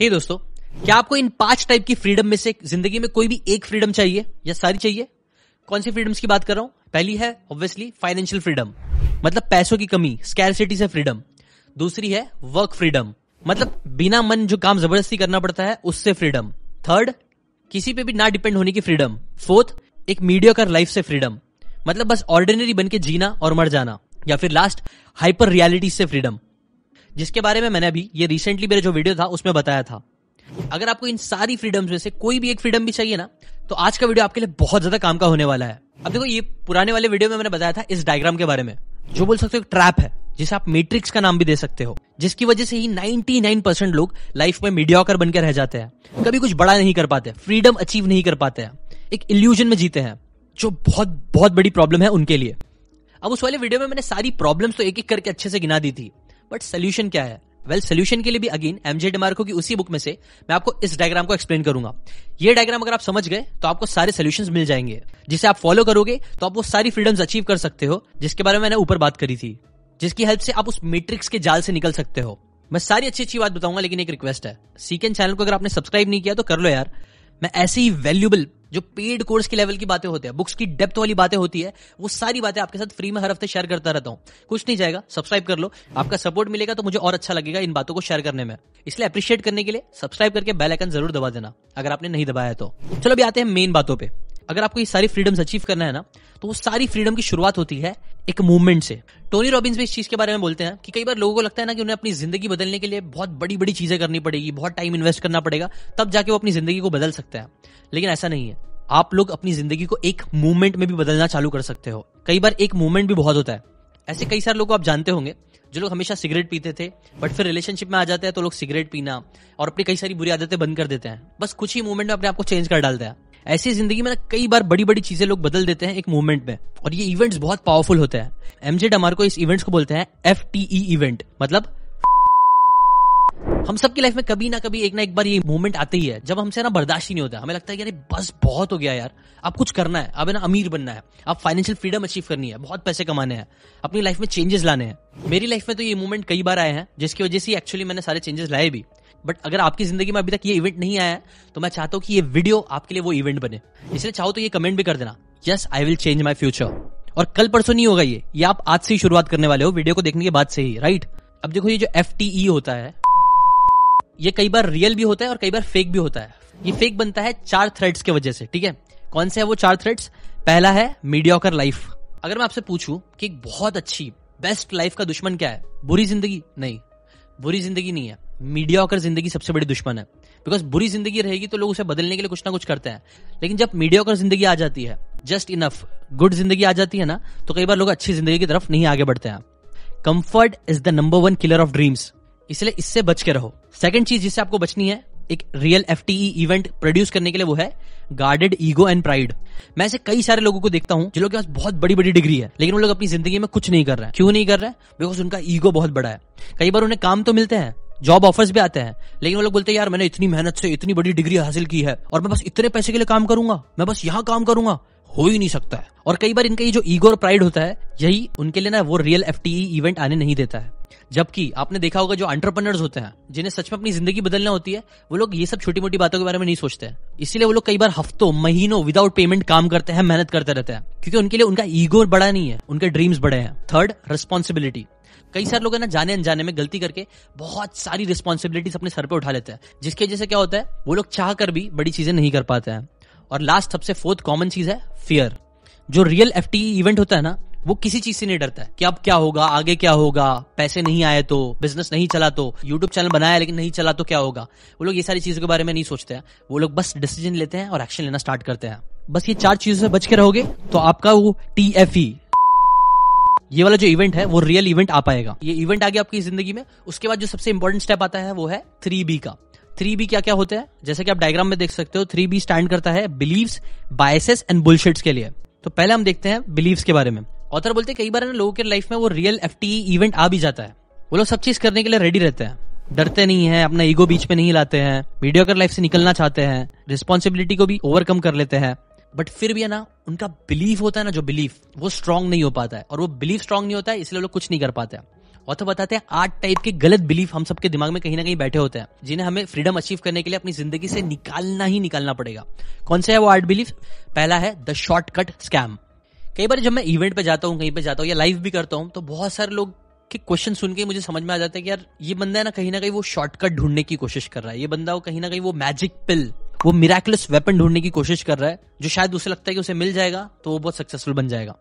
हे दोस्तों क्या आपको इन पांच टाइप की फ्रीडम में से जिंदगी में कोई भी एक फ्रीडम चाहिए या सारी चाहिए कौन सी फ्रीडम्स की बात कर रहा हूं पहली है ऑब्वियसली फाइनेंशियल फ्रीडम मतलब पैसों की कमी स्कैरसिटी से फ्रीडम दूसरी है वर्क फ्रीडम मतलब बिना मन जो काम जबरदस्ती करना पड़ता है उससे फ्रीडम थर्ड किसी पे भी ना डिपेंड होने की फ्रीडम फोर्थ एक मीडिया कर लाइफ से फ्रीडम मतलब बस ऑर्डिनरी बन के जीना और मर जाना या फिर लास्ट हाइपर रियलिटी से फ्रीडम जिसके बारे में मैंने अभी ये रिसेंटली मेरा जो वीडियो था उसमें बताया था अगर आपको इन सारी फ्रीडम्स में से कोई भी एक फ्रीडम भी चाहिए ना तो आज का वीडियो आपके लिए बहुत ज्यादा काम का होने वाला है अब देखो ये पुराने वाले वीडियो में मैंने बताया था इस डायग्राम के बारे में जो बोल सकते हो ट्रैप है जिसे आप मेट्रिक्स का नाम भी दे सकते हो जिसकी वजह से ही 99% लोग लाइफ में मीडियाकर बनकर रह जाते हैं कभी कुछ बड़ा नहीं कर पाते फ्रीडम अचीव नहीं कर पाते हैं एक इल्यूजन में जीते हैं जो बहुत बहुत बड़ी प्रॉब्लम है उनके लिए अब उस वाले वीडियो में मैंने सारी प्रॉब्लम्स तो एक एक करके अच्छे से गिना दी थी बट सोल्यूशन क्या है वेल well, सोल्यूशन के लिए भी अगेन एमजे डिमार्को की उसी बुक में से मैं आपको इस डायग्राम को एक्सप्लेन करूंगा ये डायग्राम अगर आप समझ गए तो आपको सारे सोल्यूशन मिल जाएंगे जिसे आप फॉलो करोगे तो आप वो सारी फ्रीडम्स अचीव कर सकते हो जिसके बारे में मैंने ऊपर बात करी थी जिसकी हेल्प से आप उस मेट्रिक्स के जाल से निकल सकते हो मैं सारी अच्छी अच्छी बात बताऊंगा लेकिन एक रिक्वेस्ट है सीकेन चैनल को अगर आपने सब्सक्राइब नहीं किया तो कर लो यार मैं ऐसे ही वैल्यूबल जो पेड कोर्स के लेवल की बातें होती है बुक्स की डेप्थ वाली बातें होती है वो सारी बातें आपके साथ फ्री में हर हफ्ते शेयर करता रहता हूं कुछ नहीं जाएगा सब्सक्राइब कर लो आपका सपोर्ट मिलेगा तो मुझे और अच्छा लगेगा इन बातों को शेयर करने में इसलिए अप्रिशिएट करने के लिए सब्सक्राइब करके बेल आइकन जरूर दबा देना अगर आपने नहीं दबाया तो चलो अभी आते हैं मेन बातों पर अगर आपको ये सारी फ्रीडम्स अचीव करना है ना तो वो सारी फ्रीडम की शुरुआत होती है एक मूवमेंट से टोनी रॉबिन्स भी इस चीज के बारे में बोलते हैं कि कई बार लोगों को लगता है ना कि उन्हें अपनी जिंदगी बदलने के लिए बहुत बड़ी बड़ी चीजें करनी पड़ेगी बहुत टाइम इन्वेस्ट करना पड़ेगा तब जाके वो अपनी जिंदगी को बदल सकते हैं लेकिन ऐसा नहीं है आप लोग अपनी जिंदगी को एक मूवमेंट में भी बदलना चालू कर सकते हो कई बार एक मूवमेंट भी बहुत होता है ऐसे कई सारे लोग आप जानते होंगे जो लोग हमेशा सिगरेट पीते थे बट फिर रिलेशनशिप में आ जाते हैं तो लोग सिगरेट पीना और अपनी कई सारी बुरी आदतें बंद कर देते हैं बस कुछ ही मूवमेंट में अपने आपको चेंज कर डालते हैं ऐसी जिंदगी में कई बार बड़ी बड़ी चीजें लोग बदल देते हैं एक मूवमेंट में और ये इवेंट्स बहुत पावरफुल होते हैं एमजे डमार को इस इवेंट्स को बोलते हैं एफ इवेंट e मतलब हम सबकी लाइफ में कभी ना कभी एक ना एक बार ये मूवमेंट आते ही है जब हमसे ना बर्दाश्त ही नहीं होता हमें लगता है यार बस बहुत हो गया यार अब कुछ करना है अब ना अमीर बनना है आप फाइनेंशियल फ्रीडम अचीव करनी है बहुत पैसे कमाने हैं अपनी लाइफ में चेंजेस लाने हैं मेरी लाइफ में तो ये मूवमेंट कई बार आए हैं जिसकी वजह से एक्चुअली मैंने सारे चेंजेस लाए भी बट अगर आपकी जिंदगी में अभी तक ये इवेंट नहीं आया तो मैं चाहता हूँ कि ये वीडियो आपके लिए वो इवेंट बने इसलिए चाहो तो ये कमेंट भी कर देना yes I will change my future और कल परसों नहीं होगा ये ये आप आज से ही शुरुआत करने वाले हो वीडियो को देखने के बाद से ही राइट अब देखो ये जो एफ e होता है ये कई बार रियल भी होता है और कई बार फेक भी होता है ये फेक बनता है चार थ्रेड्स के वजह से ठीक है कौन से है वो चार थ्रेड्स पहला है मीडिया लाइफ अगर मैं आपसे पूछूं कि बहुत अच्छी बेस्ट लाइफ का दुश्मन क्या है बुरी जिंदगी नहीं बुरी जिंदगी नहीं है मीडिया होकर जिंदगी सबसे बड़ी दुश्मन है बिकॉज बुरी जिंदगी रहेगी तो लोग उसे बदलने के लिए कुछ ना कुछ करते हैं लेकिन जब मीडिया होकर जिंदगी आ जाती है जस्ट इनफ गुड जिंदगी आ जाती है ना तो कई बार लोग अच्छी जिंदगी की तरफ नहीं आगे बढ़ते हैं comfort is the number one killer of dreams इसलिए इससे बच के रहो सेकंड चीज जिससे आपको बचनी है एक रियल एफ इवेंट प्रोड्यूस करने के लिए वो है गार्डेड ईगो एंड प्राइड मैं ऐसे कई सारे लोगों को देखता हूँ जिनके के पास बहुत बड़ी बड़ी डिग्री है लेकिन वो लोग अपनी जिंदगी में कुछ नहीं कर रहे हैं क्यों नहीं कर रहे हैं बिकॉज उनका ईगो बहुत बड़ा है कई बार उन्हें काम तो मिलते हैं जॉब ऑफर्स भी आते हैं लेकिन वो लोग बोलते हैं यार मैंने इतनी मेहनत से इतनी बड़ी डिग्री हासिल की है और मैं बस इतने पैसे के लिए काम करूंगा मैं बस यहाँ काम करूंगा हो ही नहीं सकता है और कई बार इनका ये जो ईगो और प्राइड होता है यही उनके लिए ना वो रियल एफ इवेंट आने नहीं देता है जबकि आपने देखा होगा जो अंटरप्रनर्स होते हैं जिन्हें सच में अपनी जिंदगी बदलना होती है वो लोग ये सब छोटी मोटी बातों के बारे में नहीं सोचते हैं इसीलिए वो लोग कई बार हफ्तों महीनों विदाउट पेमेंट काम करते हैं मेहनत करते रहते हैं क्योंकि उनके लिए उनका ईगो बड़ा नहीं है उनके ड्रीम्स बड़े हैं थर्ड रिस्पॉन्सिबिलिटी कई सारे लोग है ना जाने अनजाने में गलती करके बहुत सारी रिस्पॉन्सिबिलिटीज अपने सर पर उठा लेते हैं जिसकी वजह से क्या होता है वो लोग चाह कर भी बड़ी चीजें नहीं कर पाते हैं और लास्ट सबसे फोर्थ कॉमन चीज है फियर जो रियल एफ इवेंट होता है ना वो किसी चीज से नहीं डरता है कि अब क्या होगा आगे क्या होगा पैसे नहीं आए तो बिजनेस नहीं चला तो यूट्यूब चैनल बनाया लेकिन नहीं चला तो क्या होगा वो लोग ये सारी चीजों के बारे में नहीं सोचते हैं वो लोग बस डिसीजन लेते हैं और एक्शन लेना स्टार्ट करते हैं बस ये चार चीजों से बच के रहोगे तो आपका वो टी एफ ई ये वाला जो इवेंट है वो रियल इवेंट आ पाएगा ये इवेंट आ गया आपकी जिंदगी में उसके बाद जो सबसे इंपॉर्टेंट स्टेप आता है वो है थ्री बी का थ्री बी क्या क्या होता है जैसे कि आप डायग्राम में देख सकते हो थ्री बी स्टैंड करता है बिलीव्स बायसेस एंड बुलशेट्स के लिए तो पहले हम देखते हैं बिलीव्स के बारे में ऑथर बोलते कई बार ना लोगों के लाइफ में वो रियल एफ इवेंट आ भी जाता है वो लोग सब चीज करने के लिए रेडी रहते हैं डरते नहीं है अपना ईगो बीच में नहीं लाते हैं वीडियो कर लाइफ से निकलना चाहते हैं रिस्पॉन्सिबिलिटी को भी ओवरकम कर लेते हैं बट फिर भी है ना उनका बिलीफ होता है ना जो बिलीफ वो स्ट्रांग नहीं हो पाता है और वो बिलीफ स्ट्रांग नहीं होता है इसलिए लोग कुछ नहीं कर पाते हैं और तो बताते हैं आठ टाइप के गलत बिलीफ हम सबके दिमाग में कहीं ना कहीं बैठे होते हैं जिन्हें हमें फ्रीडम अचीव करने के लिए अपनी जिंदगी से निकालना ही निकालना पड़ेगा कौन सा है वो आर्ट बिलीफ पहला है द शॉर्टकट स्कैम कई बार जब मैं इवेंट पे जाता हूँ कहीं पे जाता हूँ या लाइव भी करता हूँ तो बहुत सारे लोग के क्वेश्चन सुन के मुझे समझ में आ जाता है कि यार ये बंदा है ना कहीं ना कहीं वो शॉर्टकट ढूंढने की कोशिश कर रहा है ये बंदा वो कहीं ना कहीं वो मैजिक पिल वो मिराकुलस वेपन ढूंढने की कोशिश कर रहा है जो शायद उसे लगता है कि उसे मिल जाएगा तो वो बहुत सक्सेसफुल बन जाएगा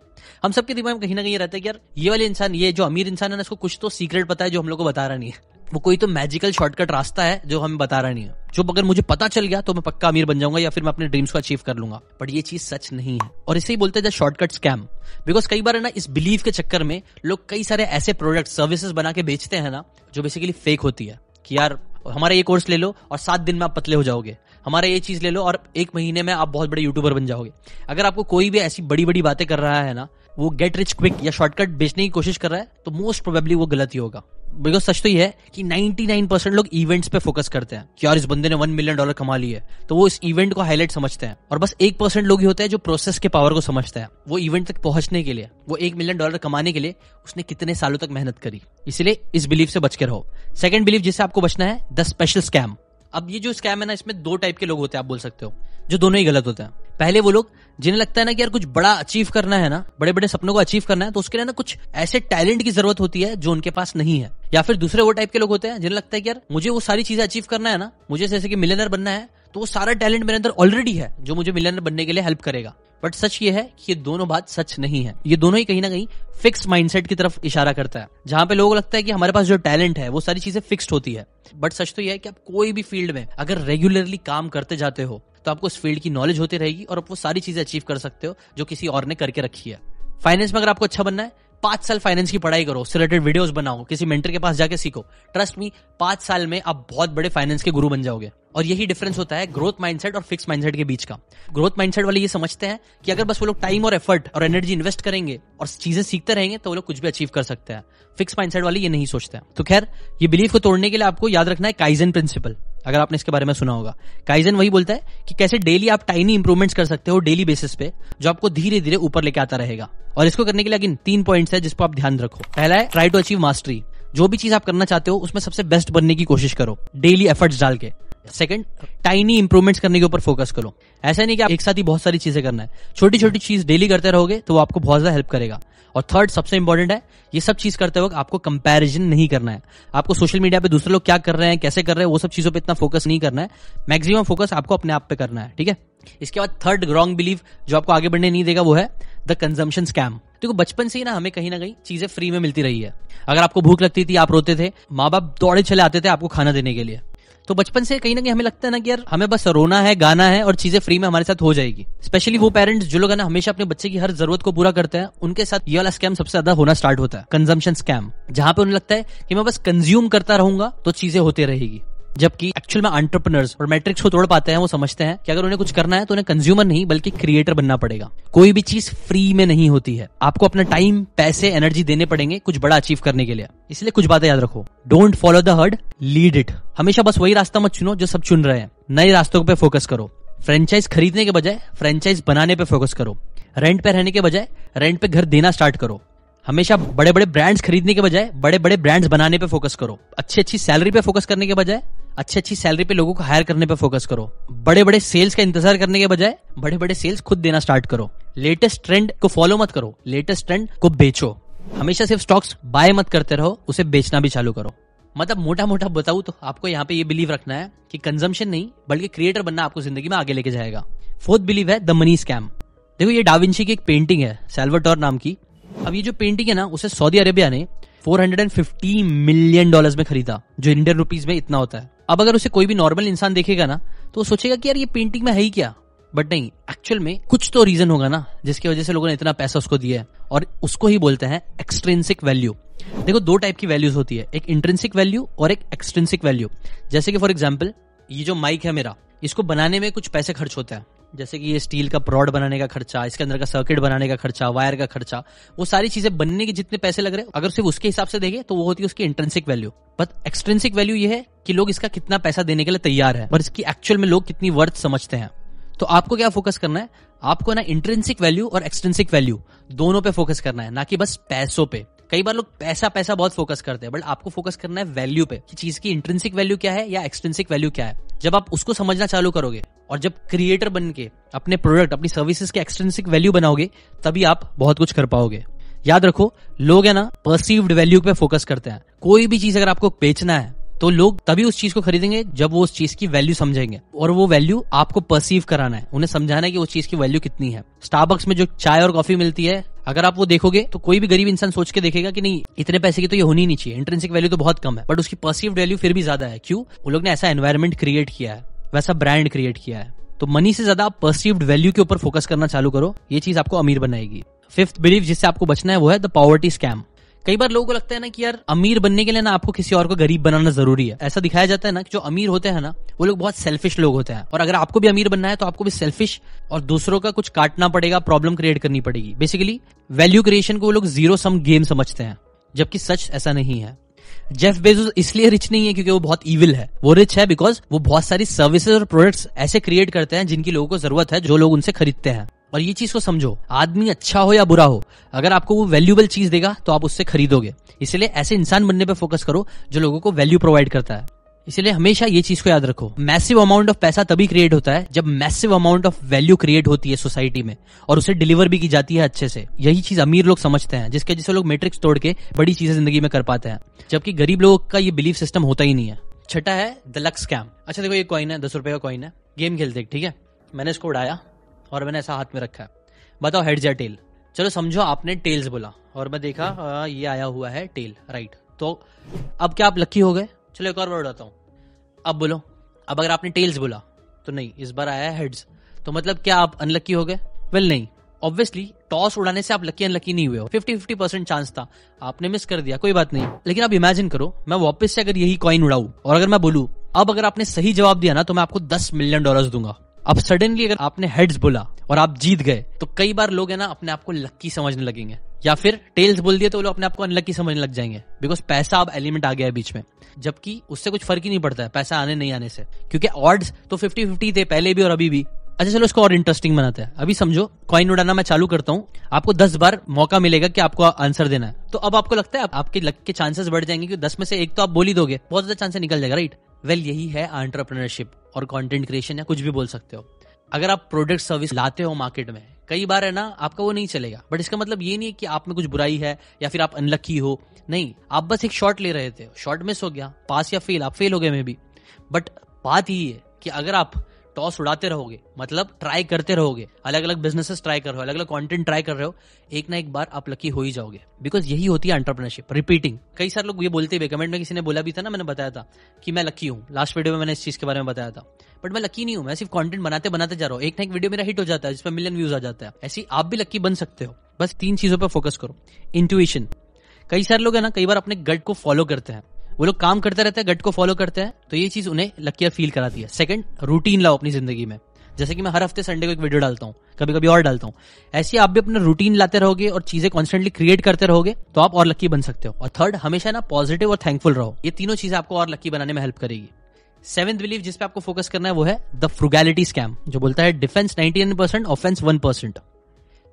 हम सबके दिमाग में कहीं ना कहीं रहता है कि यार ये वाले इंसान ये जो अमीर इंसान है ना इसको कुछ तो सीक्रेट पता है जो हम लोग को बता रहा नहीं है वो कोई तो मैजिकल शॉर्टकट रास्ता है जो हमें बता रहा नहीं है जो अगर मुझे पता चल गया तो मैं पक्का अमीर बन जाऊंगा या फिर मैं अपने ड्रीम्स को अचीव कर लूंगा बट ये चीज सच नहीं है और इसे ही बोलते हैं शॉर्टकट स्कैम बिकॉज कई बार है ना इस बिलीव के चक्कर में लोग कई सारे ऐसे प्रोडक्ट सर्विसेज बना के बेचते हैं ना जो बेसिकली फेक होती है कि यार हमारा ये कोर्स ले लो और सात दिन में आप पतले हो जाओगे हमारा ये चीज ले लो और एक महीने में आप बहुत बड़े यूट्यूबर बन जाओगे अगर आपको कोई भी ऐसी बड़ी बड़ी बातें कर रहा है ना वो गेट रिच क्विक या शॉर्टकट बेचने की कोशिश कर रहा है तो मोस्ट प्रोबेबली वो गलत ही होगा बिकॉज सच तो ये है कि 99% लोग इवेंट्स पे फोकस करते हैं कि यार इस बंदे ने वन मिलियन डॉलर कमा ली है तो वो इस इवेंट को हाईलाइट समझते हैं और बस एक परसेंट लोग ही होते हैं जो प्रोसेस के पावर को समझते हैं वो इवेंट तक पहुंचने के लिए वो एक मिलियन डॉलर कमाने के लिए उसने कितने सालों तक मेहनत करी इसलिए इस बिलीफ से बच के रहो सेकंड बिलीफ जिससे आपको बचना है द स्पेशल स्कैम अब ये जो स्कैम है ना इसमें दो टाइप के लोग होते हैं आप बोल सकते हो जो दोनों ही गलत होते हैं पहले वो लोग जिन्हें लगता है ना कि यार कुछ बड़ा अचीव करना है ना बड़े बड़े सपनों को अचीव करना है तो उसके लिए ना कुछ ऐसे टैलेंट की जरूरत होती है जो उनके पास नहीं है या फिर दूसरे वो टाइप के लोग होते हैं जिन्हें लगता है कि यार मुझे वो सारी चीजें अचीव करना है ना मुझे जैसे कि मिलेनर बनना है तो वो सारा टैलेंट मेरे अंदर ऑलरेडी है जो मुझे मिलियनर बनने के लिए हेल्प करेगा बट सच ये है कि ये दोनों बात सच नहीं है ये दोनों ही कहीं ना कहीं फिक्स माइंडसेट की तरफ इशारा करता है जहां पे लोगों को लगता है कि हमारे पास जो टैलेंट है वो सारी चीजें फिक्स्ड होती है बट सच तो यह है कि आप कोई भी फील्ड में अगर रेगुलरली काम करते जाते हो तो आपको उस फील्ड की नॉलेज होती रहेगी और आप वो सारी चीजें अचीव कर सकते हो जो किसी और ने करके रखी है फाइनेंस में अगर आपको अच्छा बनना है पांच साल फाइनेंस की पढ़ाई करो उससे रिलेटेड वीडियोस बनाओ किसी मेंटर के पास जाके सीखो ट्रस्ट मी पांच साल में आप बहुत बड़े फाइनेंस के गुरु बन जाओगे और यही डिफरेंस होता है ग्रोथ माइंडसेट और फिक्स माइंडसेट के बीच का ग्रोथ माइंडसेट वाले ये समझते हैं कि अगर बस वो लोग टाइम और एफर्ट और एनर्जी इन्वेस्ट करेंगे और चीजें सीखते रहेंगे तो वो लोग कुछ भी अचीव कर सकते हैं फिक्स माइंडसेट वाले ये नहीं सोचते हैं तो खैर ये बिलीफ को तोड़ने के लिए आपको याद रखना है काइजन प्रिंसिपल अगर आपने इसके बारे में सुना होगा काइजन वही बोलता है कि कैसे डेली आप टाइनी इंप्रूवमेंट्स कर सकते हो डेली बेसिस पे जो आपको धीरे धीरे ऊपर लेके आता रहेगा और इसको करने के लिए अगेन तीन पॉइंट है जिसको आप ध्यान रखो पहला है ट्राई टू अचीव मास्टरी जो भी चीज आप करना चाहते हो उसमें सबसे बेस्ट बनने की कोशिश करो डेली एफर्ट्स डाल के सेकंड टाइनी इंप्रूवमेंट्स करने के ऊपर फोकस करो ऐसा नहीं कि आप एक साथ ही बहुत सारी चीजें करना है छोटी छोटी चीज डेली करते रहोगे तो वो आपको बहुत ज्यादा हेल्प करेगा और थर्ड सबसे इंपॉर्टेंट है ये सब चीज करते वक्त आपको कंपैरिजन नहीं करना है आपको सोशल मीडिया पे दूसरे लोग क्या कर रहे हैं कैसे कर रहे हैं वो सब चीजों पे इतना फोकस नहीं करना है मैक्सिमम फोकस आपको अपने आप पे करना है ठीक है इसके बाद थर्ड रॉन्ग बिलीव जो आपको आगे बढ़ने नहीं देगा वो है द कंजम्पशन स्कैम देखो बचपन से ही ना हमें कहीं ना कहीं चीजें फ्री में मिलती रही है अगर आपको भूख लगती थी आप रोते थे माँ बाप दौड़े चले आते थे आपको खाना देने के लिए तो बचपन से कहीं ना कहीं हमें लगता है ना कि यार हमें बस रोना है गाना है और चीजें फ्री में हमारे साथ हो जाएगी स्पेशली वो पेरेंट्स जो लोग है ना हमेशा अपने बच्चे की हर जरूरत को पूरा करते हैं उनके साथ ये वाला स्कैम सबसे ज्यादा होना स्टार्ट होता है कंजम्पशन स्कैम जहां पे उन्हें लगता है कि मैं बस कंज्यूम करता रहूंगा तो चीजें होती रहेगी जबकि एक्चुअल में अंटरप्रनर्स और मैट्रिक्स को तोड़ पाते हैं वो समझते हैं कि अगर उन्हें कुछ करना है तो उन्हें कंज्यूमर नहीं बल्कि क्रिएटर बनना पड़ेगा कोई भी चीज फ्री में नहीं होती है आपको अपना टाइम पैसे एनर्जी देने पड़ेंगे कुछ बड़ा अचीव करने के लिए इसलिए कुछ बातें याद रखो don't follow the herd lead it हमेशा बस वही रास्ता मत चुनो जो सब चुन रहे हैं नए रास्तों पर फोकस करो फ्रेंचाइज खरीदने के बजाय फ्रेंचाइज बनाने पर फोकस करो रेंट पे रहने के बजाय रेंट पे घर देना स्टार्ट करो हमेशा बड़े बड़े ब्रांड्स खरीदने के बजाय बड़े बड़े ब्रांड्स बनाने पे फोकस करो अच्छी अच्छी सैलरी पे फोकस करने के बजाय अच्छी अच्छी सैलरी पे लोगों को हायर करने पे फोकस करो बड़े बड़े सेल्स का इंतजार करने के बजाय बड़े बड़े सेल्स खुद देना स्टार्ट करो लेटेस्ट ट्रेंड को फॉलो मत करो लेटेस्ट ट्रेंड को बेचो हमेशा सिर्फ स्टॉक्स बाय मत करते रहो उसे बेचना भी चालू करो मतलब मोटा मोटा बताऊ तो आपको यहाँ पे ये बिलीव रखना है कि कंजम्पशन नहीं बल्कि क्रिएटर बनना आपको जिंदगी में आगे लेके जाएगा फोर्थ बिलीव है द मनी स्कैम देखो ये डाविंची की एक पेंटिंग है सेल्वर नाम की अब ये जो पेंटिंग है ना उसे सऊदी अरेबिया ने 450 मिलियन डॉलर्स में खरीदा जो इंडियन रुपीज में इतना होता है अब अगर उसे कोई भी नॉर्मल इंसान देखेगा ना तो वो सोचेगा कि यार ये पेंटिंग में है ही क्या बट नहीं एक्चुअल में कुछ तो रीजन होगा ना जिसकी वजह से लोगों ने इतना पैसा उसको दिया है और उसको ही बोलते हैं एक्सट्रेंसिक वैल्यू देखो दो टाइप की वैल्यूज होती है एक इंट्रेंसिक वैल्यू और एक एक्सट्रेंसिक वैल्यू जैसे कि फॉर एग्जाम्पल ये जो माइक है मेरा इसको बनाने में कुछ पैसे खर्च होता है जैसे कि ये स्टील का प्रॉड बनाने का खर्चा इसके अंदर का सर्किट बनाने का खर्चा वायर का खर्चा वो सारी चीजें बनने के जितने पैसे लग रहे हैं अगर सिर्फ उसके हिसाब से देखें तो वो होती है उसकी intrinsic value but extrinsic value ये है कि लोग इसका कितना पैसा देने के लिए तैयार है और इसकी एक्चुअल में लोग कितनी वर्थ समझते हैं तो आपको क्या फोकस करना है आपको ना इंट्रेंसिक वैल्यू और एक्सटेंसिक वैल्यू दोनों पे फोकस करना है ना कि बस पैसों पे कई बार लोग पैसा पैसा बहुत फोकस करते हैं बट आपको फोकस करना है वैल्यू पे कि चीज की इंट्रेंसिक वैल्यू क्या है या एक्सट्रेंसिक वैल्यू क्या है जब आप उसको समझना चालू करोगे और जब क्रिएटर बन के अपने प्रोडक्ट अपनी सर्विसेज के एक्सट्रेंसिक वैल्यू बनाओगे तभी आप बहुत कुछ कर पाओगे याद रखो लोग है ना परसीव्ड वैल्यू पे फोकस करते हैं कोई भी चीज अगर आपको बेचना है तो लोग तभी उस चीज को खरीदेंगे जब वो उस चीज की वैल्यू समझेंगे और वो वैल्यू आपको परसीव कराना है उन्हें समझाना है कि उस चीज की वैल्यू कितनी है स्टारबक्स में जो चाय और कॉफी मिलती है अगर आप वो देखोगे तो कोई भी गरीब इंसान सोच के देखेगा कि नहीं इतने पैसे की तो ये होनी नहीं चाहिए इंटरेंसिक वैल्यू तो बहुत कम है बट उसकी परसीव वैल्यू फिर भी ज्यादा है क्यों वो लोग ने ऐसा एनवायरमेंट क्रिएट किया है वैसा ब्रांड क्रिएट किया है तो मनी से ज्यादा आप परसीव्ड वैल्यू के ऊपर फोकस करना चालू करो ये चीज आपको अमीर बनाएगी फिफ्थ बिलीफ जिससे आपको बचना है वो है द पॉवर्टी स्कैम कई बार लोगों को लगता है ना कि यार अमीर बनने के लिए ना आपको किसी और को गरीब बनाना जरूरी है ऐसा दिखाया जाता है ना कि जो अमीर होते हैं ना वो लोग बहुत सेल्फिश लोग होते हैं और अगर आपको भी अमीर बनना है तो आपको भी सेल्फिश और दूसरों का कुछ काटना पड़ेगा प्रॉब्लम क्रिएट करनी पड़ेगी बेसिकली वैल्यू क्रिएशन को वो लोग जीरो सम गेम समझते हैं जबकि सच ऐसा नहीं है जेफ बेजोस इसलिए रिच नहीं है क्योंकि वो बहुत इविल है वो रिच है बिकॉज वो बहुत सारी सर्विसेज और प्रोडक्ट्स ऐसे क्रिएट करते हैं जिनकी लोगों को जरूरत है जो लोग उनसे खरीदते हैं और ये चीज को समझो आदमी अच्छा हो या बुरा हो अगर आपको वो वैल्यूबल चीज देगा तो आप उससे खरीदोगे इसलिए ऐसे इंसान बनने पर फोकस करो जो लोगों को वैल्यू प्रोवाइड करता है इसलिए हमेशा ये चीज को याद रखो मैसिव अमाउंट ऑफ पैसा तभी क्रिएट होता है जब massive amount of value create होती है सोसाइटी में और उसे डिलीवर भी की जाती है अच्छे से यही चीज अमीर लोग समझते हैं जिसके जिससे लोग मैट्रिक्स तोड़ के बड़ी चीजें जिंदगी में कर पाते हैं जबकि गरीब लोगों का ये बिलीफ सिस्टम होता ही नहीं है छठा है द लक स्कैम अच्छा देखो ये कॉइन है दस रुपए का कॉइन है गेम खेलते ठीक है मैंने इसको उड़ाया और मैंने ऐसा हाथ में रखा है बताओ हेड्स या टेल चलो समझो आपने टेल्स बोला और मैं देखा आ, हम्म। हाँ, ये आया हुआ है टेल राइट तो अब क्या आप लकी हो गए चलो एक और वर्ड बताता हूँ अब बोलो अब अगर आपने टेल्स बोला तो नहीं इस बार आया है हेड्स तो मतलब क्या आप अनलक्की हो गए वेल नहीं ऑब्वियसली टॉस उड़ाने से आप लकी अनलकी नहीं हुए हो फिफ्टी फिफ्टी परसेंट चांस था आपने मिस कर दिया कोई बात नहीं लेकिन आप इमेजिन करो मैं वापस से अगर यही कॉइन उड़ाऊ और अगर मैं बोलू अब अगर आपने सही जवाब दिया ना तो मैं आपको दस मिलियन डॉलर दूंगा अब सडनली अगर आपने हेड्स बोला और आप जीत गए तो कई बार लोग है ना अपने आप को लक्की समझने लगेंगे या फिर टेल्स बोल दिए तो लोग अपने आप को अनलक्की समझने लग जाएंगे बिकॉज पैसा अब एलिमेंट आ गया है बीच में जबकि उससे कुछ फर्क ही नहीं पड़ता है पैसा आने नहीं आने से क्योंकि ऑर्ड्स तो फिफ्टी फिफ्टी थे पहले भी और अभी भी अच्छा चलो इसको और इंटरेस्टिंग बनाते हैं अभी समझो कॉइन उड़ाना मैं चालू करता हूँ आपको दस बार मौका मिलेगा कि आपको आंसर देना है तो अब आपको लगता है आपके लक के चांसेस बढ़ जाएंगे कि दस में से एक तो आप बोली दोगे बहुत ज्यादा चांसेस निकल जाएगा राइट वेल well, यही है एंटरप्रेनरशिप और कंटेंट क्रिएशन या कुछ भी बोल सकते हो अगर आप प्रोडक्ट सर्विस लाते हो मार्केट में कई बार है ना आपका वो नहीं चलेगा बट इसका मतलब ये नहीं है कि आप में कुछ बुराई है या फिर आप अनलक्की हो नहीं आप बस एक शॉट ले रहे थे शॉट मिस हो गया पास या फेल आप फेल हो गए मे भी बट बात ये है कि अगर आप टॉस उड़ाते रहोगे मतलब ट्राई करते रहोगे अलग अलग बिजनेसेस ट्राई कर रहे हो अलग अलग कंटेंट ट्राई कर रहे हो एक ना एक बार आप लकी हो ही जाओगे बिकॉज यही होती है एंटरप्रेनरशिप रिपीटिंग कई सारे लोग ये बोलते हैं कमेंट में किसी ने बोला भी था ना मैंने बताया था कि मैं लकी हूँ लास्ट वीडियो में मैंने इस चीज के बारे में बताया था बट मैं लकी नहीं हूँ मैं सिर्फ कॉन्टेंट बनाते बनाते जा रहा हूँ एक ना एक वीडियो मेरा हिट हो जाता है जिसमें मिलियन व्यूज आ जाता है ऐसी आप भी लकी बन सकते हो बस तीन चीजों पर फोकस करो इंट्यूशन कई सारे लोग है ना कई बार अपने गट को फॉलो करते हैं वो लोग काम करते रहते हैं गट को फॉलो करते हैं तो ये चीज उन्हें लकीर फील कराती है सेकंड रूटीन लाओ अपनी जिंदगी में जैसे कि मैं हर हफ्ते संडे को एक वीडियो डालता हूँ कभी कभी और डालता हूँ ऐसे आप भी अपना रूटीन लाते रहोगे और चीजें कॉन्स्टेंटली क्रिएट करते रहोगे तो आप और लकी बन सकते हो और थर्ड हमेशा ना पॉजिटिव और थैंकफुल रहो ये तीनों चीजें आपको और लकी बनाने में हेल्प करेगी सेवेंथ बिलीव जिसपे आपको फोकस करना है वो है द फ्रुगैलिटी स्कैम जो बोलता है डिफेंस परसेंट ऑफेंस परसेंट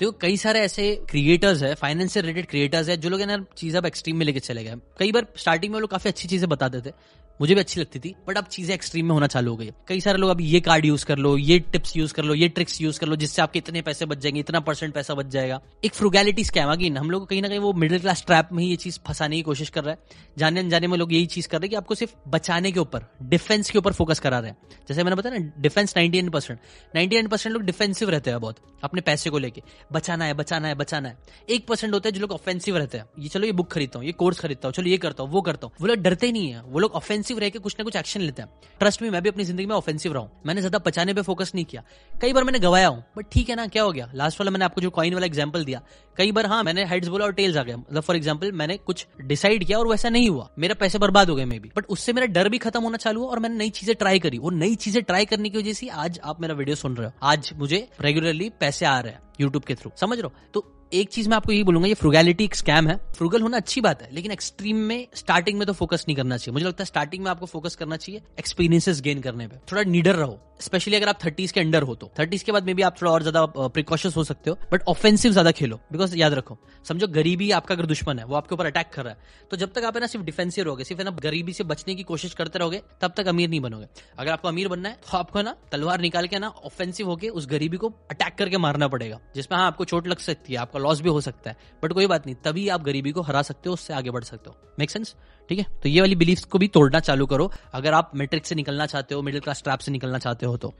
हो कई सारे ऐसे क्रिएटर्स है फाइनेंस से रिलेटेड क्रिएटर्स है जो लोग चीज अब एक्सट्रीम में लेके चले गए कई बार स्टार्टिंग में लोग काफी अच्छी चीजें बताते थे मुझे भी अच्छी लगती थी बट अब चीजें एक्सट्रीम में होना चालू हो गई कई सारे लोग अब ये कार्ड यूज कर लो ये टिप्स यूज कर लो ये ट्रिक्स यूज कर लो जिससे आपके इतने पैसे बच जाएंगे इतना परसेंट पैसा बच जाएगा एक फ्रुगैलिटी स्कैम अगेन हम लोग कहीं ना कहीं वो मिडिल क्लास ट्रैप में ही ये चीज फंसाने की कोशिश कर रहा है जाने अनजाने में लोग यही चीज कर रहे हैं कि आपको सिर्फ बचाने के ऊपर डिफेंस के ऊपर फोकस करा रहे हैं जैसे मैंने बताया ना defence ninety percent ninety percent लोग डिफेंसिव रहते हैं बहुत अपने पैसे को लेकर बचाना है बचाना है बचाना है एक परसेंट होता है जो लोग ऑफेंसिव रहते हैं ये चलो ये बुक खरीदता हूँ ये कोर्स खरीदता हूँ चलो ये करता हूँ वो करता हूँ वो लोग डरते नहीं है वो लोग ऑफेंसिव ऑफेंसिव रह के कुछ ना कुछ एक्शन लेते हैं ट्रस्ट में मैं भी अपनी जिंदगी में ऑफेंसिव रहा हूँ मैंने ज्यादा बचाने पर फोकस नहीं किया कई बार मैंने गवाया हूँ बट ठीक है ना क्या हो गया लास्ट वाला मैंने आपको जो कॉइन वाला एग्जाम्पल दिया कई बार हाँ मैंने हेड्स बोला और टेल्स आ गया मतलब फॉर एग्जाम्पल मैंने कुछ डिसाइड किया और वैसा नहीं हुआ मेरे पैसे बर्बाद हो गए मे भी बट उससे मेरा डर भी खत्म होना चालू हुआ और मैंने नई चीजें ट्राई करी और नई चीजें ट्राई करने की वजह से आज आप मेरा वीडियो सुन रहे हो आज मुझे रेगुलरली पैसे आ रहे हैं यूट्यूब के थ्रू समझ रहे हो तो एक चीज मैं आपको यही बोलूंगा ये फ्रुगैलिटी एक स्कैम है फ्रुगल होना अच्छी बात है लेकिन एक्सट्रीम में स्टार्टिंग में तो फोकस नहीं करना चाहिए मुझे लगता है स्टार्टिंग में आपको फोकस करना चाहिए एक्सपीरियंसेस गेन करने पे थोड़ा निडर रहो स्पेशली अगर आप थर्टीज के अंडर हो तो थर्टीज के बाद मे भी आप थोड़ा और ज्यादा प्रिकॉशंस हो सकते हो बट ऑफेंसिव ज्यादा खेलो बिकॉज याद रखो समझो गरीबी आपका अगर दुश्मन है वो आपके ऊपर अटैक कर रहा है तो जब तक आप है ना सिर्फ डिफेंसिव रहोगे सिर्फ है ना गरीबी से बचने की कोशिश करते रहोगे तब तक अमीर नहीं बनोगे अगर आपको अमीर बनना है तो आपको ना तलवार निकाल के ना ऑफेंसिव होकर उस गरीबी को अटैक करके मारना पड़ेगा जिसमें हाँ आपको चोट लग सकती है आपको और लॉस भी हो सकता है बट कोई बात नहीं तभी आप गरीबी को हरा सकते हो उससे आगे बढ़ सकते हो मेक सेंस ठीक है तो ये वाली बिलीफ को भी तोड़ना चालू करो अगर आप मेट्रिक से निकलना चाहते हो मिडिल क्लास ट्रैप से निकलना चाहते हो तो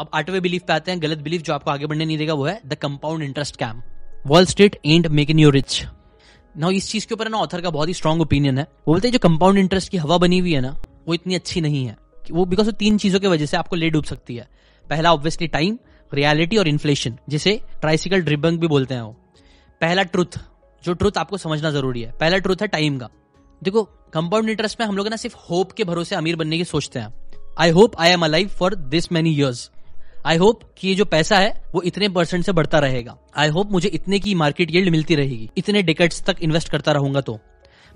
अब आठवें बिलीफ पे आते हैं गलत बिलीफ जो आपको आगे बढ़ने नहीं देगा वो है the compound interest came Wall Street and making you rich ना इस चीज के ऊपर ना ऑथर का बहुत ही स्ट्रॉन्ग ओपिनियन है वो बोलते हैं जो कंपाउंड इंटरेस्ट की हवा बनी हुई है ना वो इतनी अच्छी नहीं है वो बिकॉज तीन चीजों की वजह से आपको ले डूब सकती है पहला ऑब्वियसली टाइम रियलिटी और इन्फ्लेशन जिसे ट्राइसिकल ड्रिबंग भी बोलते हैं वो पहला ट्रुथ जो ट्रुथ आपको समझना जरूरी है पहला ट्रुथ है टाइम का देखो कंपाउंड इंटरेस्ट में हम लोग ना सिर्फ होप के भरोसे अमीर बनने की सोचते हैं I hope I am alive for this many years I hope कि ये जो पैसा है वो इतने परसेंट से बढ़ता रहेगा आई होप मुझे इतने की मार्केट येल्ड मिलती रहेगी इतने डिकेट्स तक इन्वेस्ट करता रहूंगा तो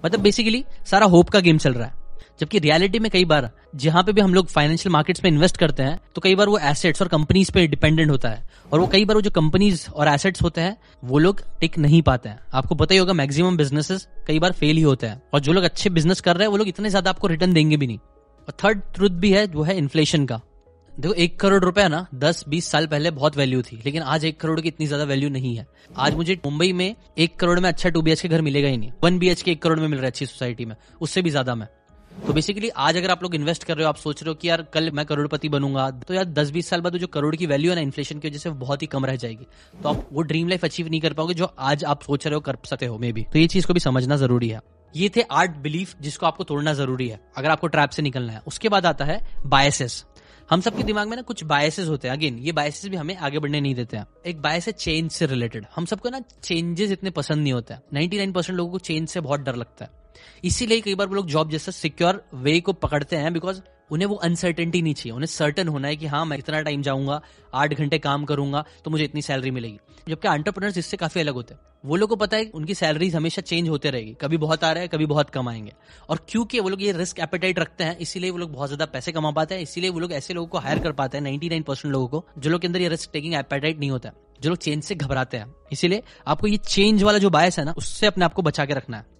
मतलब बेसिकली सारा होप का गेम चल रहा है जबकि रियलिटी में कई बार जहाँ पे भी हम लोग फाइनेंशियल मार्केट्स में इन्वेस्ट करते हैं तो कई बार वो एसेट्स और कंपनीज पे डिपेंडेंट होता है और वो कई बार वो जो कंपनीज और एसेट्स होते हैं वो लोग टिक नहीं पाते हैं आपको पता ही होगा मैक्सिमम बिजनेसेस कई बार फेल ही होते हैं और जो लोग अच्छे बिजनेस कर रहे हैं वो लोग इतने ज्यादा आपको रिटर्न देंगे भी नहीं और थर्ड ट्रुथ भी है वो है इन्फ्लेशन का देखो एक करोड़ रुपया ना दस बीस साल पहले बहुत वैल्यू थी लेकिन आज एक करोड़ की इतनी ज्यादा वैल्यू नहीं है आज मुझे मुंबई में एक करोड़ में अच्छा टू बी के घर मिलेगा ही नहीं वन बी के एक करोड़ में मिल रहा है अच्छी सोसाइटी में उससे भी ज्यादा में तो बेसिकली आज अगर आप लोग इन्वेस्ट कर रहे हो आप सोच रहे हो कि यार कल मैं करोड़पति बनूंगा तो यार दस बीस साल बाद जो करोड़ की वैल्यू है ना इन्फ्लेशन की वजह से बहुत ही कम रह जाएगी तो आप वो ड्रीम लाइफ अचीव नहीं कर पाओगे जो आज आप सोच रहे हो कर सकते हो मे बी तो ये चीज को भी समझना जरूरी है ये थे आर्ट बिलीफ जिसको आपको तोड़ना जरूरी है अगर आपको ट्रैप से निकलना है उसके बाद आता है बायसेस हम सबके दिमाग में ना कुछ बायसेस होते हैं अगेन ये बायसेस भी हमें आगे बढ़ने नहीं देते हैं एक बायस है चेंज से रिलेटेड हम सबको ना चेंजेस इतने पसंद नहीं होते हैं परसेंट लोगों को चेंज से बहुत डर लगता है इसीलिए कई बार वो लोग जॉब जैसा सिक्योर वे को पकड़ते हैं बिकॉज उन्हें वो अनसर्टेनिटी नहीं चाहिए उन्हें सर्टन होना है कि हाँ मैं इतना टाइम जाऊंगा आठ घंटे काम करूंगा तो मुझे इतनी सैलरी मिलेगी जबकि एंटरप्रेनर्स इससे काफी अलग होते हैं वो लोग को पता है उनकी सैलरीज हमेशा चेंज होते रहेगी कभी बहुत आ रहा है कभी बहुत कम आएंगे और क्योंकि वो लोग ये रिस्क एपेटाइट रखते हैं इसीलिए वो लोग बहुत ज्यादा पैसे कमा पाते हैं इसीलिए वो लोग ऐसे लोगों को हायर कर पाते हैं परसेंट लोगों को जो लोग के अंदर ये रिस्क टेकिंग एपेटाइट नहीं होता है जो लोग चेंज से घबराते हैं इसीलिए आपको ये चेंज वाला जो बायस है ना उससे अपने आपको बचा के रखना है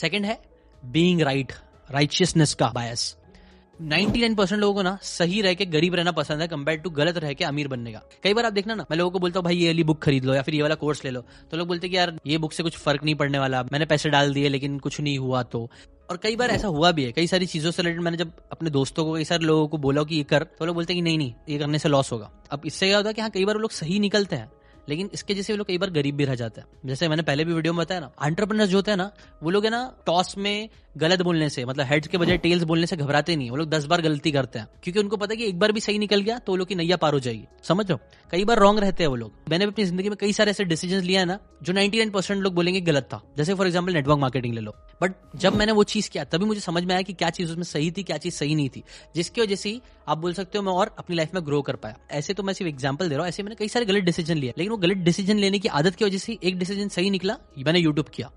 सेकेंड है बींग राइट राइटियसनेस का बायस 99 लोगों को ना सही रह के गरीब रहना पसंद है कंपेयर टू गलत रह के अमीर बनने का कई बार आप देखना ना मैं लोगों को बोलता हूँ भाई ये वाली बुक खरीद लो या फिर ये वाला कोर्स ले लो तो लोग बोलते कि यार ये बुक से कुछ फर्क नहीं पड़ने वाला मैंने पैसे डाल दिए लेकिन कुछ नहीं हुआ तो और कई बार ऐसा हुआ भी है कई सारी चीजों से रिलेटेड मैंने जब अपने दोस्तों को कई सारे लोगों को बोला कि ये कर तो लोग बोलते हैं कि नहीं नहीं ये करने से लॉस होगा अब इससे क्या होता है कि हाँ कई बार लोग सही निकलते हैं लेकिन इसके जैसे लोग कई बार गरीब भी रह जाते हैं जैसे मैंने पहले भी वीडियो में बताया ना एंटरप्रेनर्स जो होते हैं ना वो लोग है ना टॉस में गलत बोलने से मतलब हेड्स के बजाय टेल्स बोलने से घबराते नहीं वो लोग दस बार गलती करते हैं क्योंकि उनको पता है कि एक बार भी सही निकल गया तो वो लोग की नैया पार हो जाएगी समझो कई बार रॉन्ग रहते हैं वो लोग मैंने अपनी जिंदगी में कई सारे ऐसे डिसीजन लिया है ना जो नाइन लोग बोलेंगे गलत था जैसे फॉर एग्जाम्पल नेटवर्क मार्केटिंग ले लो बट जब मैंने वो चीज किया तभी मुझे समझ में आया कि क्या चीज उसमें सही थी क्या चीज सही नहीं थी जिसकी वजह से आप बोल सकते हो मैं और अपनी लाइफ में ग्रो कर पाया ऐसे तो मैं सिर्फ एग्जाम्पल दे रहा हूँ ऐसे मैंने कई सारे गलत डिसीजन लिया लेकिन वो गलत डिसीजन लेने की आदत की वजह से एक डिसीजन सही निकला मैंने यूट्यूब किया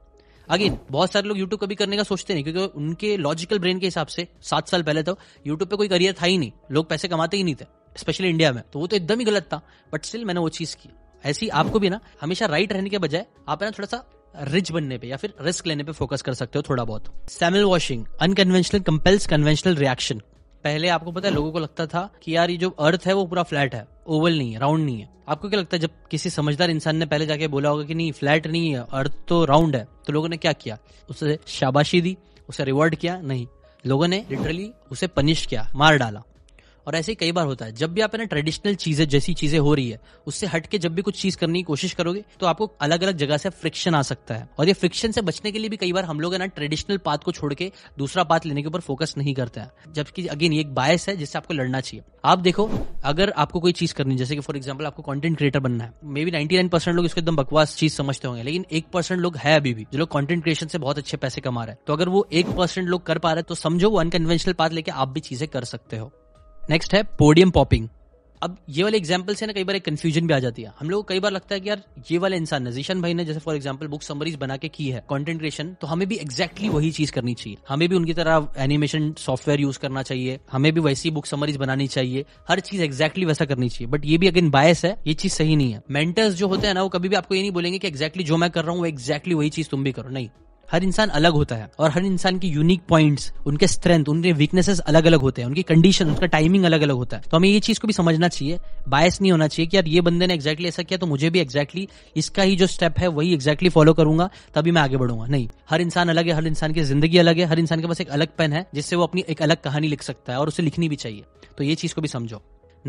अगेन बहुत सारे लोग यूट्यूब कभी करने का सोचते नहीं क्योंकि उनके लॉजिकल ब्रेन के हिसाब से सात साल पहले तो यूट्यूब पे कोई करियर था ही नहीं लोग पैसे कमाते ही नहीं थे स्पेशली इंडिया में तो वो तो एकदम ही गलत था बट स्टिल मैंने वो चीज़ की ऐसी आपको भी ना हमेशा राइट रहने के बजाय आप ना थोड़ा सा रिच बनने पे या फिर रिस्क लेने पे फोकस कर सकते हो थोड़ा बहुत सैमल वॉशिंग अनकन्वेंशनल कंपेल्स कन्वेंशनल रिएक्शन पहले आपको पता है लोगों को लगता था कि यार ये जो अर्थ है वो पूरा फ्लैट है ओवल नहीं है राउंड नहीं है आपको क्या लगता है जब किसी समझदार इंसान ने पहले जाके बोला होगा कि नहीं फ्लैट नहीं है अर्थ तो राउंड है तो लोगों ने क्या किया उसे शाबाशी दी उसे रिवॉर्ड किया नहीं लोगों ने लिटरली उसे पनिश किया मार डाला और ऐसे ही कई बार होता है जब भी आप ना ट्रेडिशनल चीजें जैसी चीजें हो रही है उससे हट के जब भी कुछ चीज करने की कोशिश करोगे तो आपको अलग अलग जगह से फ्रिक्शन आ सकता है और ये फ्रिक्शन से बचने के लिए भी कई बार हम लोग है ना ट्रेडिशनल पाथ को छोड़ के दूसरा पाथ लेने के ऊपर फोकस नहीं करते हैं जबकि अगेन ये एक बायस है जिससे आपको लड़ना चाहिए आप देखो अगर आपको कोई चीज करनी जैसे कि फॉर एग्जाम्पल आपको कॉन्टेंट क्रिएटर बनना है मे बी नाइन परसेंट लोग इसको एकदम बकवास चीज समझते होंगे लेकिन एक परसेंट लोग है अभी भी जो लोग कॉन्टेंट क्रिएशन से बहुत अच्छे पैसे कमा रहे हैं तो अगर वो एक परसेंट लोग कर पा रहे हैं तो समझो वो अनकन्वेंशनल पाथ लेके आप भी चीजें कर सकते हो नेक्स्ट है पोडियम पॉपिंग अब ये वाले एग्जाम्पल से ना कई बार एक कंफ्यूजन भी आ जाती है हम लोग कई बार लगता है कि यार ये वाला इंसान नजीशन भाई ने जैसे फॉर एग्जाम्पल बुक समरीज बना के की है कॉन्टेंट क्रिएशन तो हमें भी एक्जैक्टली वही चीज करनी चाहिए हमें भी उनकी तरह एनिमेशन सॉफ्टवेयर यूज करना चाहिए हमें भी वैसी बुक समरीज बनानी चाहिए हर चीज एक्जैक्टली वैसा करनी चाहिए बट ये भी अगेन बायस है ये चीज सही नहीं है मेंटर्स जो होते हैं ना वो कभी भी आपको ये नहीं बोलेंगे कि एक्जैक्टली जो मैं कर रहा हूँ वो एक्जैक्टली वही चीज तुम भी करो नहीं हर इंसान अलग होता है और हर इंसान की यूनिक पॉइंट्स उनके स्ट्रेंथ उनके वीकनेसेस अलग अलग होते हैं उनकी कंडीशन उनका टाइमिंग अलग अलग होता है तो हमें ये चीज को भी समझना चाहिए बायस नहीं होना चाहिए कि यार ये बंदे ने एक्जैक्टली ऐसा किया तो मुझे भी एक्जैक्टली इसका ही जो स्टेप है वही एक्जैक्टली फॉलो करूंगा तभी मैं आगे बढ़ूंगा नहीं हर इंसान अलग है हर इंसान की जिंदगी अलग है हर इंसान के पास एक अलग पेन है जिससे वो अपनी एक अलग कहानी लिख सकता है और उसे लिखनी भी चाहिए तो ये चीज को भी समझो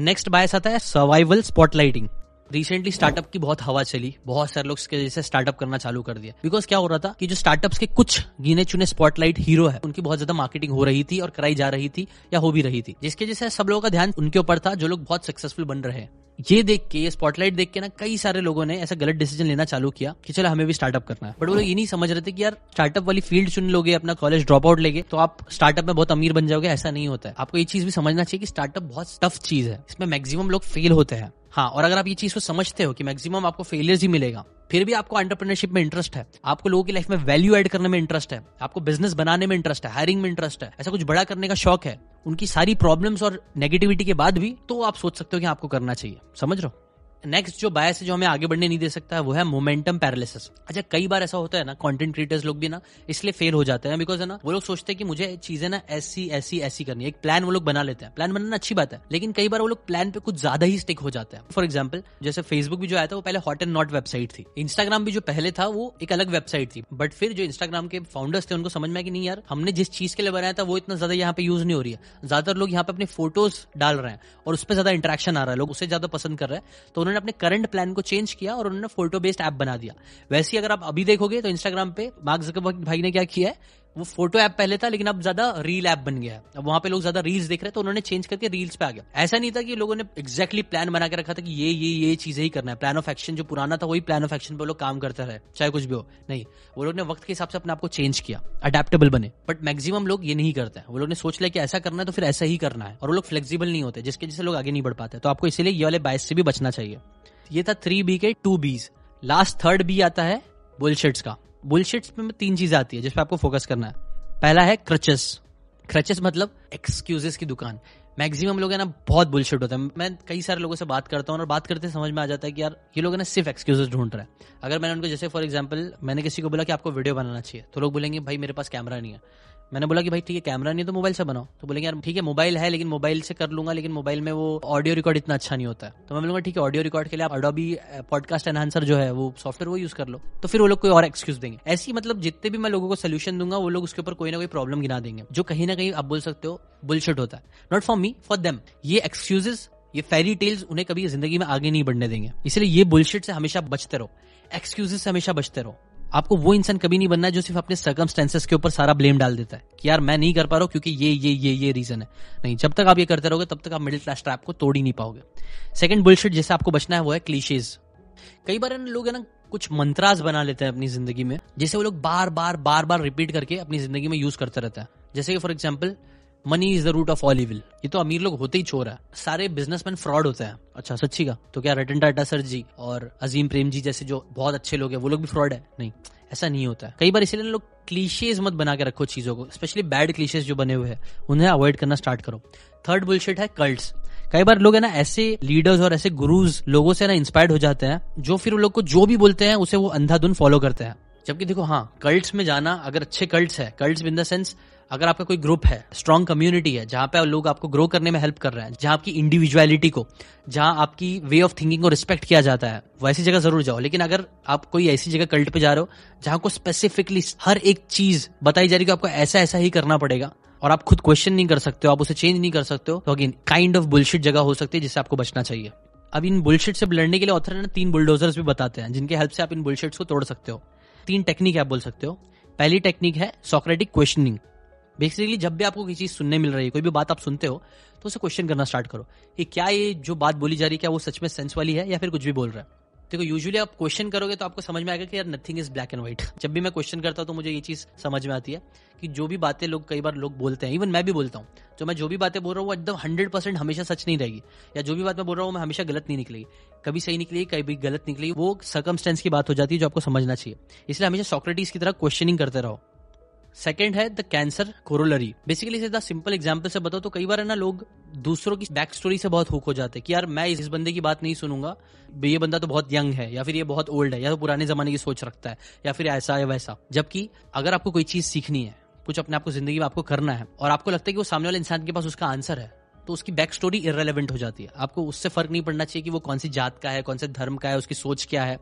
नेक्स्ट बायस आता है सर्वाइवल स्पॉटलाइटिंग रिसेंटली स्टार्टअप की बहुत हवा चली बहुत सारे लोग इसके जैसे स्टार्टअप करना चालू कर दिया बिकॉज क्या हो रहा था कि जो स्टार्टअप्स के कुछ गिने चुने स्पॉटलाइट हीरो है उनकी बहुत ज्यादा मार्केटिंग हो रही थी और कराई जा रही थी या हो भी रही थी जिसके जैसे सब लोगों का ध्यान उनके ऊपर था जो लोग बहुत सक्सेसफुल बन रहे हैं ये देख के ये स्पॉटलाइट देख के ना कई सारे लोगों ने ऐसा गलत डिसीजन लेना चालू किया कि चलो हमें भी स्टार्टअप करना है बट वो लोग ये नहीं समझ रहे थे कि यार स्टार्टअप वाली फील्ड चुन लोगे अपना कॉलेज ड्रॉप आउट लेगे तो आप स्टार्टअप में बहुत अमीर बन जाओगे ऐसा नहीं होता है आपको ये चीज भी समझना चाहिए कि स्टार्टअप बहुत टफ चीज है इसमें मैक्सिमम लोग फेल होते हैं हाँ और अगर आप ये चीज को समझते हो कि मैक्सिमम आपको फेलियर्स ही मिलेगा फिर भी आपको एंटरप्रेनरशिप में इंटरेस्ट है आपको लोगों की लाइफ में वैल्यू एड करने में इंटरेस्ट है आपको बिजनेस बनाने में इंटरेस्ट है हायरिंग में इंटरेस्ट है ऐसा कुछ बड़ा करने का शौक है उनकी सारी प्रॉब्लम्स और नेगेटिविटी के बाद भी तो आप सोच सकते हो कि आपको करना चाहिए समझ रहे हो नेक्स्ट जो बायस है जो हमें आगे बढ़ने नहीं दे सकता है वो है मोमेंटम पैरालिसिस अच्छा कई बार ऐसा होता है ना कंटेंट क्रिएटर्स लोग भी ना इसलिए फेल हो जाते हैं बिकॉज है ना वो लोग सोचते हैं कि मुझे चीजें ना ऐसी ऐसी ऐसी करनी है एक प्लान वो लोग बना लेते हैं प्लान बनाना अच्छी बात है लेकिन कई बार वो लोग प्लान पे कुछ ज्यादा ही स्टिक हो जाते हैं फॉर एग्जाम्पल जैसे फेसबुक भी जो आया था वो पहले हॉट एंड नॉट वेबसाइट थी इंस्टाग्राम भी जो पहले था वो एक अलग वेबसाइट थी बट फिर जो इंस्टाग्राम के फाउंडर्स थे उनको समझ में कि नहीं यार हमने जिस चीज के लिए बनाया था वो इतना ज्यादा यहाँ पे यूज नहीं हो रही है ज्यादातर लोग यहाँ पे अपने फोटोज डाल रहे हैं और उस पर ज्यादा इंटरेक्शन आ रहा है लोग उसे ज्यादा पसंद कर रहे हैं तो उन्होंने उन्होंने अपने करंट प्लान को चेंज किया और उन्होंने फोटो बेस्ड ऐप बना दिया वैसे ही अगर आप अभी देखोगे तो इंस्टाग्राम पे मार्क भाई ने क्या किया है वो फोटो ऐप पहले था लेकिन अब ज्यादा रील ऐप बन गया अब वहां पे लोग ज्यादा रील्स देख रहे हैं तो उन्होंने चेंज करके रील्स पे आ गया ऐसा नहीं था कि लोगों ने एक्जैक्टली प्लान बना के रखा था कि ये ये ये चीजें ही करना है प्लान ऑफ एक्शन जो पुराना था वही प्लान ऑफ एक्शन पे लोग काम करते रहे चाहे कुछ भी हो नहीं वो लोग ने वक्त के हिसाब से अपने आपको चेंज किया अडेप्टेबल बने बट मैक्सिमम लोग ये नहीं करते हैं वो लोग ने सोच लिया कि ऐसा करना है तो फिर ऐसा ही करना है और वो लोग फ्लेक्सिबल नहीं होते जिसके जैसे लोग आगे नहीं बढ़ पाते तो आपको इसीलिए ये वाले बायस से भी बचना चाहिए ये था थ्री बी के two Bs last third B आता है बुलशेट्स का बुलशिट्स में तीन चीजें आती है जिसपे आपको फोकस करना है पहला है क्रचेस क्रचेस मतलब एक्सक्यूजेस की दुकान मैक्सिमम लोग है ना बहुत बुलशिट होते हैं मैं कई सारे लोगों से बात करता हूँ और बात करते समझ में आ जाता है कि यार ये लोग है ना सिर्फ एक्सक्यूजेस ढूंढ रहे हैं अगर मैंने उनको जैसे फॉर एग्जाम्पल मैंने किसी को बोला कि आपको वीडियो बनाना चाहिए तो लोग बोलेंगे भाई मेरे पास कैमरा नहीं है मैंने बोला कि भाई ठीक है कैमरा नहीं तो मोबाइल से बनाओ तो बोले यार ठीक है मोबाइल है लेकिन मोबाइल से कर लूंगा लेकिन मोबाइल में वो ऑडियो रिकॉर्ड इतना अच्छा नहीं होता है तो मैं बोलूंगा ठीक है ऑडियो रिकॉर्ड के लिए आप अडोबी पॉडकास्ट एनहांसर जो है वो सॉफ्टवेयर वो यूज कर लो तो फिर वो लोग कोई और एक्सक्यूज देंगे ऐसी मतलब जितने भी मैं लोगों को सोल्यूशन दूंगा वो लोग उसके ऊपर कोई ना कोई प्रॉब्लम गिना देंगे जो कहीं ना कहीं आप बोल सकते हो बुलशट होता है not for me for them ये एक्सक्यूजेस ये फेरी टेल्स उन्हें कभी जिंदगी में आगे नहीं बढ़ने देंगे इसलिए ये बुलशेट से हमेशा बचते रहो एक्सक्यूजेस से हमेशा बचते रहो आपको वो इंसान कभी नहीं बनना है जो सिर्फ अपने सर्कमस्टेंसेस के ऊपर सारा ब्लेम डाल देता है कि यार मैं नहीं कर पा रहा हूँ क्योंकि ये ये ये ये रीजन है नहीं जब तक आप ये करते रहोगे तब तक आप मिडिल क्लास ट्रैप को तोड़ ही नहीं पाओगे सेकंड बुलशेट जैसे आपको बचना है वो है क्लीशेज कई बार लोग है ना कुछ मंत्रास बना लेते हैं अपनी जिंदगी में जैसे वो लोग बार बार बार बार रिपीट करके अपनी जिंदगी में यूज करते रहते हैं जैसे कि for example money is the root of all evil ये तो अमीर लोग होते ही छोर है सारे बिजनेसमैन फ्रॉड होते हैं अच्छा सच्ची का तो क्या रतन टाटा सर जी और अजीम प्रेम जी जैसे जो बहुत अच्छे लोग हैं वो लोग भी फ्रॉड है नहीं ऐसा नहीं होता है कई बार इसीलिए लोग क्लीशेज मत बना के रखो चीज़ों को स्पेशली बैड क्लीशेज जो बने हुए हैं उन्हें अवॉइड करना स्टार्ट करो थर्ड बुलशेट है कल्ट्स कई बार लोग है ना ऐसे लीडर्स और ऐसे गुरुज लोगों से ना इंस्पायर्ड हो जाते हैं जो फिर उन लोग को जो भी बोलते हैं उसे वो अंधाधुन फॉलो करते हैं जबकि देखो हाँ कल्ट्स में जाना अगर अच्छे कल्ट्स है कल्ट्स इन द सेंस अगर आपका कोई ग्रुप है स्ट्रॉन्ग कम्युनिटी है जहां पे लोग आपको ग्रो करने में हेल्प कर रहे हैं जहां आपकी इंडिविजुअलिटी को जहां आपकी वे ऑफ थिंकिंग को रिस्पेक्ट किया जाता है वैसी जगह जरूर जाओ लेकिन अगर आप कोई ऐसी जगह कल्ट पे जा रहे हो जहां को स्पेसिफिकली हर एक चीज बताई जा रही है आपको ऐसा ऐसा ही करना पड़ेगा और आप खुद क्वेश्चन नहीं कर सकते हो आप उसे चेंज नहीं कर सकते हो तो अगेन काइंड ऑफ बुलशिट जगह हो सकती है जिससे आपको बचना चाहिए अब इन बुलशिट से लड़ने के लिए ऑथर ने तीन बुलडोजर्स भी बताते हैं जिनके हेल्प से आप इन बुलशिट्स को तोड़ सकते हो तीन टेक्निक आप बोल सकते हो पहली टेक्निक है सोक्रेटिक क्वेश्चनिंग बेसिकली जब भी आपको किसी चीज़ सुनने मिल रही है कोई भी बात आप सुनते हो तो उसे क्वेश्चन करना स्टार्ट करो कि क्या ये जो बात बोली जा रही है क्या वो सच में सेंस वाली है या फिर कुछ भी बोल रहा है देखो यूजुअली आप क्वेश्चन करोगे तो आपको समझ में आएगा कि यार nothing is black and white जब भी मैं क्वेश्चन करता हूँ तो मुझे ये चीज समझ में आती है कि जो भी बातें लोग कई बार लोग बोलते हैं इवन मैं भी बोलता हूँ जो मैं जो भी बातें बोल रहा हूँ वो एकदम हंड्रेड परसेंट हमेशा सच नहीं रहेगी या जो भी बात मैं बोल रहा हूँ मैं हमेशा गलत नहीं निकलेगी कभी सही निकलेगी कभी गलत निकलेगी वो सर्कमस्टेंस की बात हो जाती है जो आपको समझना चाहिए इसलिए हमेशा सॉक्रेटिस की तरह क्वेश्चनिंग करते रहो सेकेंड है द कैंसर कोरोलरी बेसिकली इसे सिंपल एग्जाम्पल से बताओ तो कई बार है ना लोग दूसरों की बैक स्टोरी से बहुत हुक हो जाते हैं कि यार मैं इस बंदे की बात नहीं सुनूंगा ये बंदा तो बहुत यंग है या फिर ये बहुत ओल्ड है या तो पुराने जमाने की सोच रखता है या फिर ऐसा या वैसा जबकि अगर आपको कोई चीज सीखनी है कुछ अपने आपको जिंदगी में आपको करना है और आपको लगता है कि वो सामने वाले इंसान के पास उसका आंसर है तो उसकी बैक स्टोरी इरेलीवेंट हो जाती है आपको उससे फर्क नहीं पड़ना चाहिए कि वो कौन सी जात का है कौन से धर्म का है उसकी सोच क्या है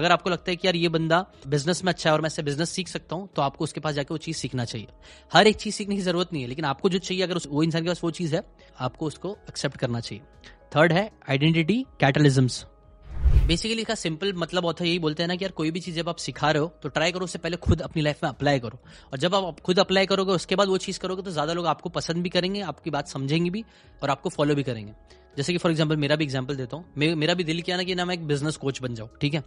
अगर आपको लगता है कि यार ये बंदा बिजनेस में अच्छा है और मैं इससे बिजनेस सीख सकता हूँ तो आपको उसके पास जाकर वो चीज़ सीखना चाहिए हर एक चीज़ सीखने की जरूरत नहीं है लेकिन आपको जो चाहिए अगर वो इंसान के पास वो चीज़ है आपको उसको एक्सेप्ट करना चाहिए थर्ड है आइडेंटिटी कैटलिज्म्स बेसिकली इसका सिंपल मतलब होता है यही बोलते हैं ना कि यार कोई भी चीज़ जब आप सिखा रहे हो तो ट्राई करो उससे पहले खुद अपनी लाइफ में अप्लाई करो और जब आप खुद अप्लाई करोगे उसके बाद वो चीज़ करोगे तो ज़्यादा लोग आपको पसंद भी करेंगे आपकी बात समझेंगे भी और आपको फॉलो भी करेंगे जैसे कि फॉर एग्जाम्पल मेरा भी एग्जाम्पल देता हूँ मेरा भी दिल किया ना कि ना मैं एक बिजनेस कोच बन जाऊँ ठीक है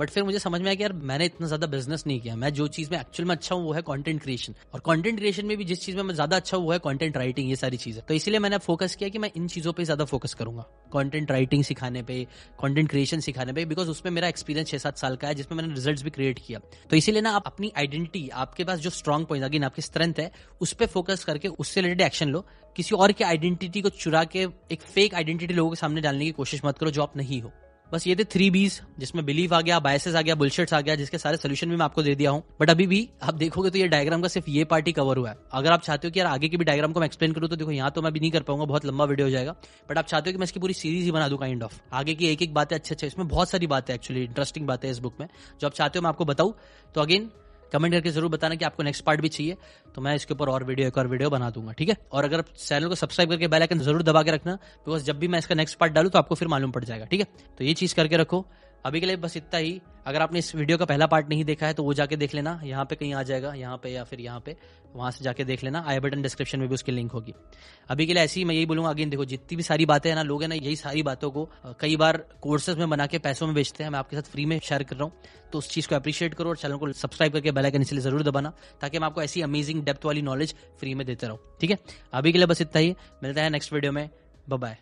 बट फिर मुझे समझ में आया कि यार मैंने इतना ज्यादा बिजनेस नहीं किया मैं जो चीज में एक्चुअल में अच्छा हूँ वो है कंटेंट क्रिएशन और कंटेंट क्रिएशन में भी जिस चीज में मैं ज्यादा अच्छा हुआ है कंटेंट राइटिंग ये सारी चीजें तो इसलिए मैंने फोकस किया कि मैं इन चीजों पर ज्यादा फोकस करूंगा कॉन्टेंट राइटिंग सिखाने पे कॉन्टेंट क्रिएशन सिखाने पे बिकॉज उसमें मेरा एक्सपीरियंस छह सात साल का है जिसमें मैंने रिजल्ट भी क्रिएट किया तो इसीलिए ना आप अपनी आइडेंटिटी आपके पास जो स्ट्रॉन्ग पॉइंट अगेन आपकी स्ट्रेंथ है उस पर फोकस करके उससे रिलेटेड एक्शन लो किसी और की आइडेंटिटी को चुरा के एक फेक आइडेंटिटी लोगों के सामने डालने की कोशिश मत करो जो आप नहीं हो बस ये थे थ्री बीज जिसमें बिलीव आ गया बायसेस आ गया बुलशेट्स आ गया जिसके सारे सोल्यूशन भी मैं आपको दे दिया हूँ बट अभी भी आप देखोगे तो ये डायग्राम का सिर्फ ये पार्टी कवर हुआ है अगर आप चाहते हो कि यार आगे की भी डायग्राम को मैं एक्सप्लेन करूँ तो देखो यहाँ तो मैं भी नहीं कर पाऊंगा बहुत लंबा वीडियो हो जाएगा बट आप चाहते हो कि मैं इसकी पूरी सीरीज ही बना दू काइंड ऑफ आगे की एक एक बातें अच्छे अच्छे इसमें बहुत सारी बातें एक्चुअली इंटरेस्टिंग बातें इस बुक में जो आप चाहते हो मैं आपको बताऊँ तो अगेन कमेंट करके जरूर बताना कि आपको नेक्स्ट पार्ट भी चाहिए तो मैं इसके ऊपर और वीडियो एक और वीडियो बना दूंगा ठीक है और अगर चैनल को सब्सक्राइब करके बेल आइकन जरूर दबा के रखना बिकॉज जब भी मैं इसका नेक्स्ट पार्ट डालू तो आपको फिर मालूम पड़ जाएगा ठीक है तो ये चीज करके रखो अभी के लिए बस इतना ही अगर आपने इस वीडियो का पहला पार्ट नहीं देखा है तो वो जाके देख लेना यहाँ पे कहीं आ जाएगा यहाँ पे या फिर यहाँ पे वहां से जाके देख लेना आई बटन डिस्क्रिप्शन में भी उसकी लिंक होगी अभी के लिए ऐसी मैं यही बोलूँगा अगेन देखो जितनी भी सारी बातें हैं ना लोग हैं ना यही सारी बातों को कई बार कोर्सेज में बना के पैसों में बेचते हैं मैं आपके साथ फ्री में शेयर कर रहा हूँ तो उस चीज़ को अप्रिशिएट करो और चैनल को सब्सक्राइब करके बेल आइकन इसलिए जरूर दबाना ताकि मैं आपको ऐसी अमेजिंग डेप्थ वाली नॉलेज फ्री में देते रहूँ ठीक है अभी के लिए बस इतना ही मिलता है नेक्स्ट वीडियो में बाय